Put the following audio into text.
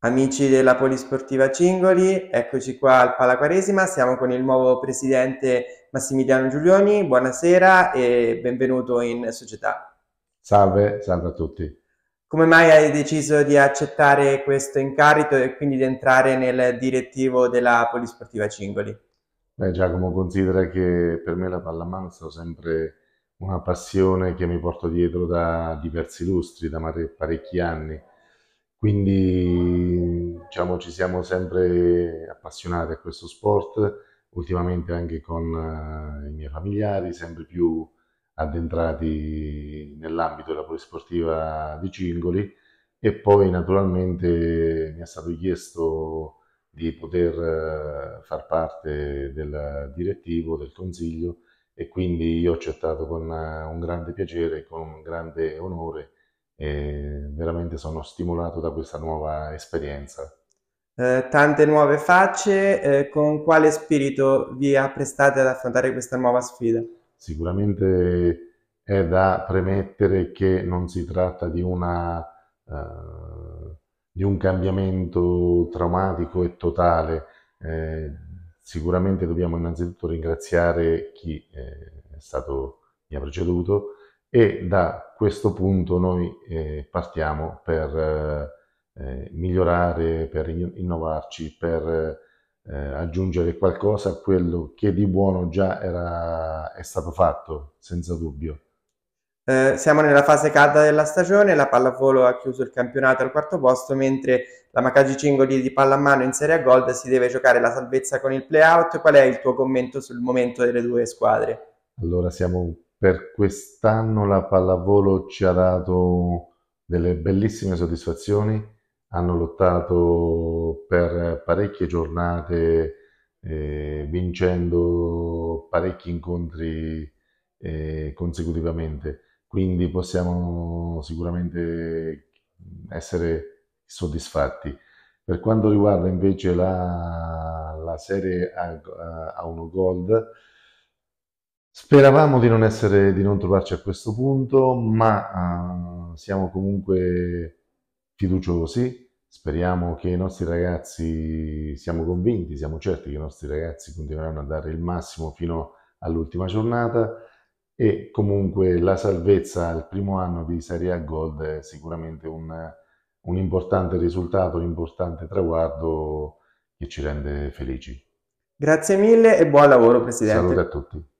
Amici della Polisportiva Cingoli, eccoci qua al Pala Quaresima, siamo con il nuovo presidente Massimiliano Giulioni, buonasera e benvenuto in società. Salve, salve a tutti. Come mai hai deciso di accettare questo incarico e quindi di entrare nel direttivo della Polisportiva Cingoli? Beh Giacomo, considera che per me la pallamano è sempre una passione che mi porto dietro da diversi lustri, da parecchi anni quindi diciamo, ci siamo sempre appassionati a questo sport, ultimamente anche con eh, i miei familiari, sempre più addentrati nell'ambito della polisportiva di Cingoli e poi naturalmente mi è stato chiesto di poter eh, far parte del direttivo, del consiglio e quindi io ho accettato con eh, un grande piacere, e con un grande onore e veramente sono stimolato da questa nuova esperienza. Eh, tante nuove facce, eh, con quale spirito vi apprestate ad affrontare questa nuova sfida? Sicuramente è da premettere che non si tratta di, una, eh, di un cambiamento traumatico e totale. Eh, sicuramente dobbiamo innanzitutto ringraziare chi eh, è stato, mi ha preceduto e da questo punto noi eh, partiamo per eh, eh migliorare, per innovarci, per eh, aggiungere qualcosa a quello che di buono già era, è stato fatto, senza dubbio. Eh, siamo nella fase calda della stagione, la pallavolo ha chiuso il campionato al quarto posto, mentre la Macagi Cingoli di pallamano in Serie A Gold si deve giocare la salvezza con il play-out. Qual è il tuo commento sul momento delle due squadre? Allora siamo per quest'anno la pallavolo ci ha dato delle bellissime soddisfazioni, hanno lottato per parecchie giornate eh, vincendo parecchi incontri eh, consecutivamente, quindi possiamo sicuramente essere soddisfatti. Per quanto riguarda invece la, la serie a, 1 a uno gold, Speravamo di non, essere, di non trovarci a questo punto, ma uh, siamo comunque fiduciosi, speriamo che i nostri ragazzi, siamo convinti, siamo certi che i nostri ragazzi continueranno a dare il massimo fino all'ultima giornata e comunque la salvezza al primo anno di Serie A Gold è sicuramente un, un importante risultato, un importante traguardo che ci rende felici. Grazie mille e buon lavoro Presidente. Saluto a tutti.